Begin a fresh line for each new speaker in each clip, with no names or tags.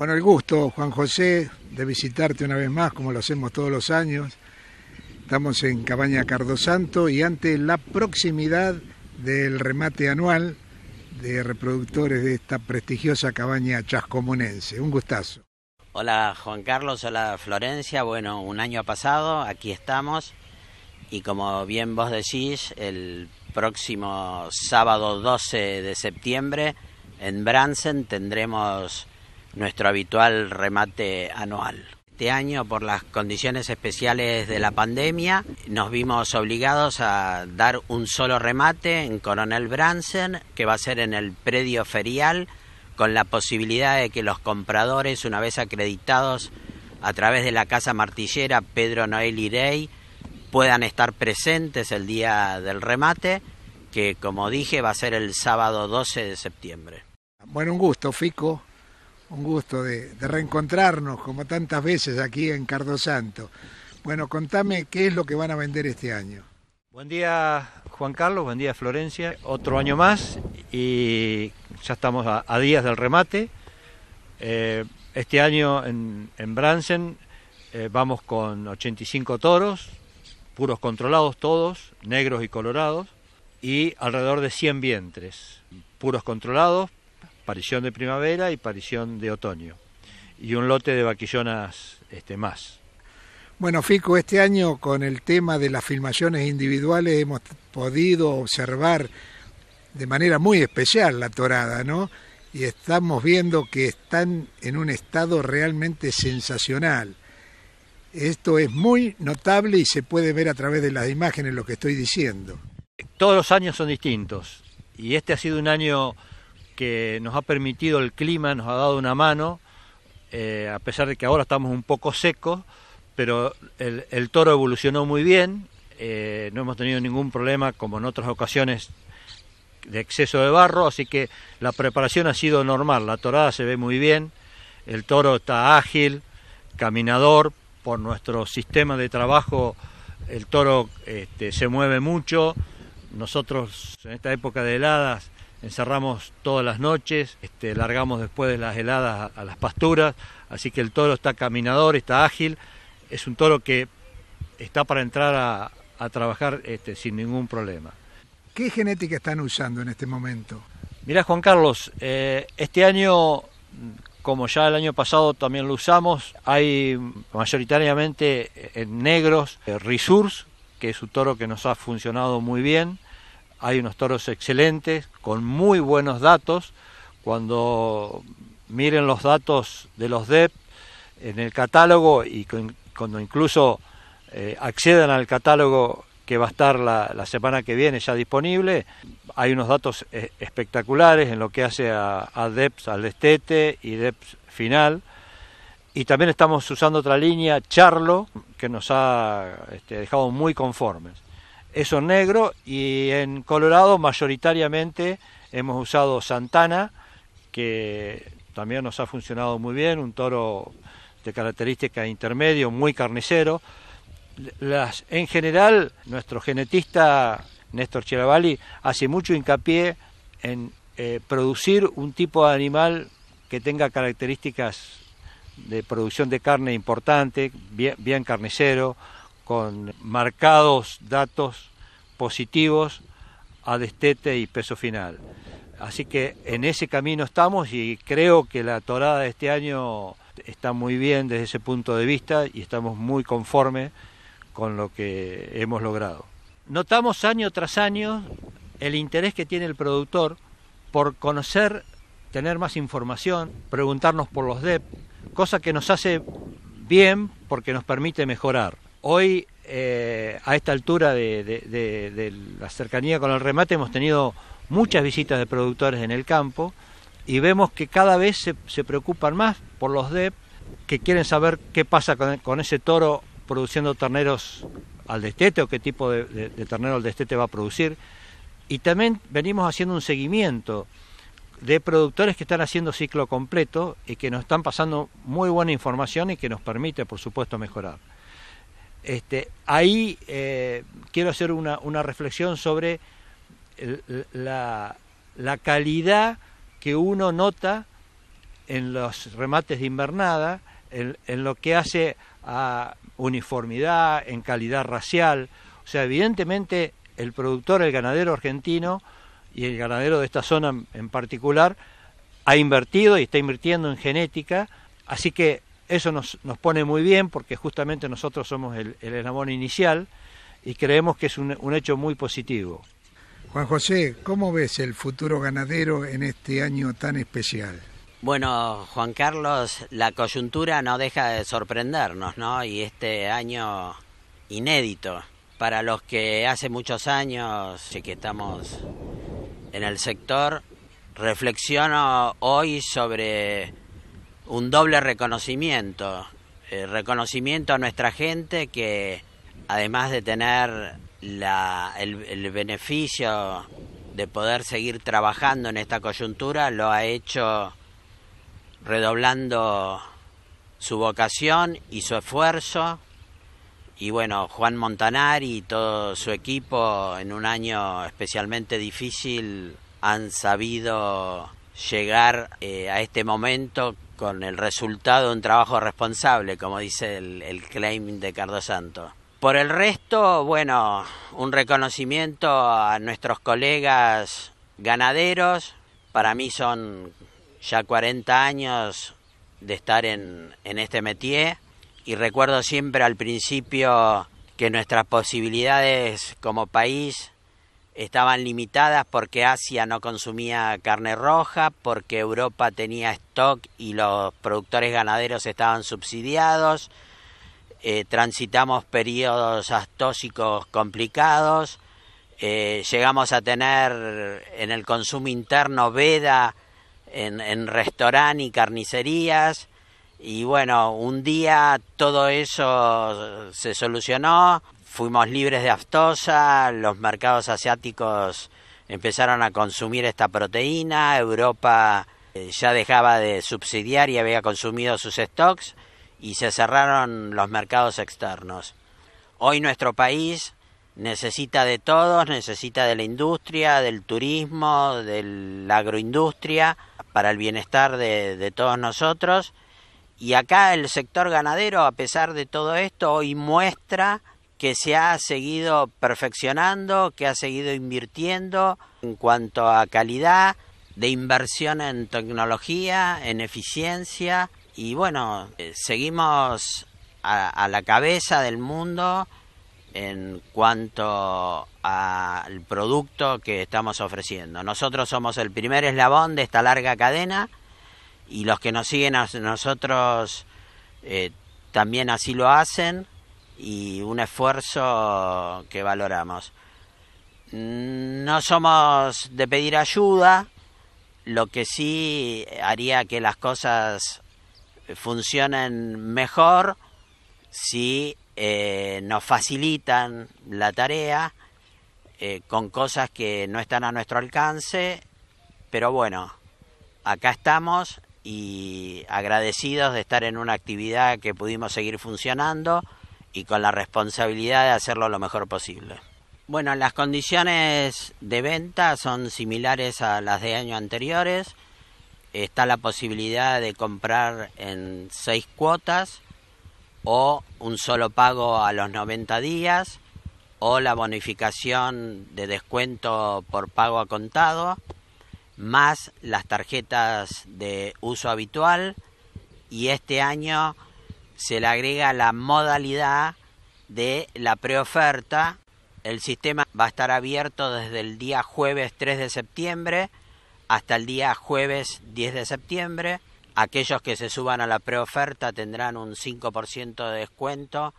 Bueno, el gusto, Juan José, de visitarte una vez más, como lo hacemos todos los años. Estamos en Cabaña Cardosanto y ante la proximidad del remate anual de reproductores de esta prestigiosa cabaña chascomunense. Un gustazo.
Hola Juan Carlos, hola Florencia. Bueno, un año ha pasado, aquí estamos y como bien vos decís, el próximo sábado 12 de septiembre en Bransen tendremos nuestro habitual remate anual. Este año, por las condiciones especiales de la pandemia, nos vimos obligados a dar un solo remate en Coronel Bransen, que va a ser en el predio ferial, con la posibilidad de que los compradores, una vez acreditados a través de la Casa Martillera Pedro Noel Rey, puedan estar presentes el día del remate, que como dije va a ser el sábado 12 de septiembre.
Bueno, un gusto, Fico un gusto de, reencontrarnos como tantas veces aquí en Cardo Santo. Bueno, contame qué es lo que van a vender este año.
Buen día Juan Carlos, buen día Florencia. Otro año más y ya estamos a, días del remate. Eh, este año en, Bransen eh, vamos con 85 toros, puros controlados todos, negros y colorados, y alrededor de 100 vientres, puros controlados, aparición de primavera y aparición de otoño. Y un lote de vaquillonas este, más.
Bueno, Fico, este año con el tema de las filmaciones individuales hemos podido observar de manera muy especial la torada, ¿no? Y estamos viendo que están en un estado realmente sensacional. Esto es muy notable y se puede ver a través de las imágenes lo que estoy diciendo.
Todos los años son distintos y este ha sido un año que nos ha permitido el clima, nos ha dado una mano, eh, a pesar de que ahora estamos un poco secos, pero el, toro evolucionó muy bien, eh, no hemos tenido ningún problema como en otras ocasiones de exceso de barro, así que la preparación ha sido normal, la torada se ve muy bien, el toro está ágil, caminador, por nuestro sistema de trabajo el toro este, se mueve mucho, nosotros en esta época de heladas encerramos todas las noches, este, largamos después de las heladas a, las pasturas, así que el toro está caminador, está ágil, es un toro que está para entrar a, trabajar este, sin ningún problema.
¿Qué genética están usando en este momento?
Mirá Juan Carlos, eh, este año, como ya el año pasado también lo usamos, hay mayoritariamente en negros eh, Resource, que es un toro que nos ha funcionado muy bien, hay unos toros excelentes, con muy buenos datos. Cuando miren los datos de los DEP en el catálogo y cuando incluso eh, accedan al catálogo que va a estar la, semana que viene ya disponible, hay unos datos eh, espectaculares en lo que hace a, a DEPS al destete y DEPS final. Y también estamos usando otra línea, Charlo, que nos ha este, dejado muy conformes esos negros y en Colorado mayoritariamente hemos usado Santana, que también nos ha funcionado muy bien, un toro de característica intermedio, muy carnicero. en general, nuestro genetista Néstor Chiravali hace mucho hincapié en eh, producir un tipo de animal que tenga características de producción de carne importante, bien carnicero, con marcados datos positivos a destete y peso final. Así que en ese camino estamos y creo que la torada de este año está muy bien desde ese punto de vista y estamos muy conformes con lo que hemos logrado. Notamos año tras año el interés que tiene el productor por conocer, tener más información, preguntarnos por los DEP, cosa que nos hace bien porque nos permite mejorar. Hoy, eh, a esta altura de, la cercanía con el remate, hemos tenido muchas visitas de productores en el campo y vemos que cada vez se, preocupan más por los DEP, que quieren saber qué pasa con, ese toro produciendo terneros al destete o qué tipo de, ternero al destete va a producir. Y también venimos haciendo un seguimiento de productores que están haciendo ciclo completo y que nos están pasando muy buena información y que nos permite, por supuesto, mejorar. Este, ahí eh, quiero hacer una, reflexión sobre la, calidad que uno nota en los remates de invernada, en, en lo que hace a uniformidad, en calidad racial. O sea, evidentemente el productor, el ganadero argentino y el ganadero de esta zona en particular, ha invertido y está invirtiendo en genética, así que eso nos, nos pone muy bien porque justamente nosotros somos el, el inicial y creemos que es un, un hecho muy positivo.
Juan José, ¿cómo ves el futuro ganadero en este año tan especial?
Bueno, Juan Carlos, la coyuntura no deja de sorprendernos, ¿no? Y este año inédito para los que hace muchos años que estamos en el sector, reflexiono hoy sobre un doble reconocimiento, eh, reconocimiento a nuestra gente que además de tener el, beneficio de poder seguir trabajando en esta coyuntura, lo ha hecho redoblando su vocación y su esfuerzo. Y bueno, Juan Montanar y todo su equipo en un año especialmente difícil han sabido llegar eh, a este momento con el resultado de un trabajo responsable, como dice el, claim de Cardo Santo. Por el resto, bueno, un reconocimiento a nuestros colegas ganaderos. Para mí son ya 40 años de estar en, en este métier y recuerdo siempre al principio que nuestras posibilidades como país estaban limitadas porque Asia no consumía carne roja, porque Europa tenía stock y los productores ganaderos estaban subsidiados, eh, transitamos periodos astóxicos complicados, eh, llegamos a tener en el consumo interno veda en, en y carnicerías, y bueno, un día todo eso se solucionó, fuimos libres de aftosa, los mercados asiáticos empezaron a consumir esta proteína, Europa eh, ya dejaba de subsidiar y había consumido sus stocks y se cerraron los mercados externos. Hoy nuestro país necesita de todos, necesita de la industria, del turismo, de la agroindustria, para el bienestar de, todos nosotros. Y acá el sector ganadero, a pesar de todo esto, hoy muestra que se ha seguido perfeccionando, que ha seguido invirtiendo en cuanto a calidad, de inversión en tecnología, en eficiencia y bueno, eh, seguimos a, la cabeza del mundo en cuanto al producto que estamos ofreciendo. Nosotros somos el primer eslabón de esta larga cadena y los que nos siguen a nosotros eh, también así lo hacen y un esfuerzo que valoramos. No somos de pedir ayuda, lo que sí haría que las cosas funcionen mejor si eh, nos facilitan la tarea eh, con cosas que no están a nuestro alcance, pero bueno, acá estamos y agradecidos de estar en una actividad que pudimos seguir funcionando y con la responsabilidad de hacerlo lo mejor posible. Bueno, las condiciones de venta son similares a las de años anteriores. Está la posibilidad de comprar en seis cuotas o un solo pago a los 90 días o la bonificación de descuento por pago a contado más las tarjetas de uso habitual y este año se le agrega la modalidad de la preoferta. El sistema va a estar abierto desde el día jueves 3 de septiembre hasta el día jueves 10 de septiembre. Aquellos que se suban a la preoferta tendrán un 5% de descuento,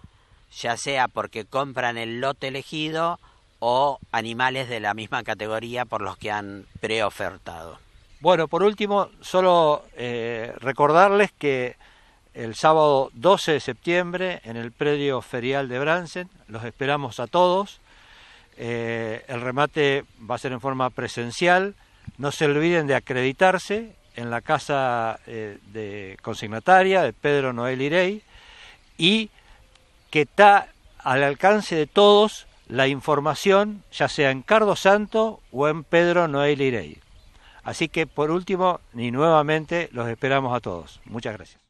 ya sea porque compran el lote elegido o animales de la misma categoría por los que han preofertado.
Bueno, por último, solo eh, recordarles que el sábado 12 de septiembre en el predio ferial de Bransen. Los esperamos a todos. Eh, el remate va a ser en forma presencial. No se olviden de acreditarse en la casa eh, de consignataria de Pedro Noel Irey y que está al alcance de todos la información, ya sea en Cardo Santo o en Pedro Noel Irey. Así que por último, ni nuevamente, los esperamos a todos. Muchas gracias.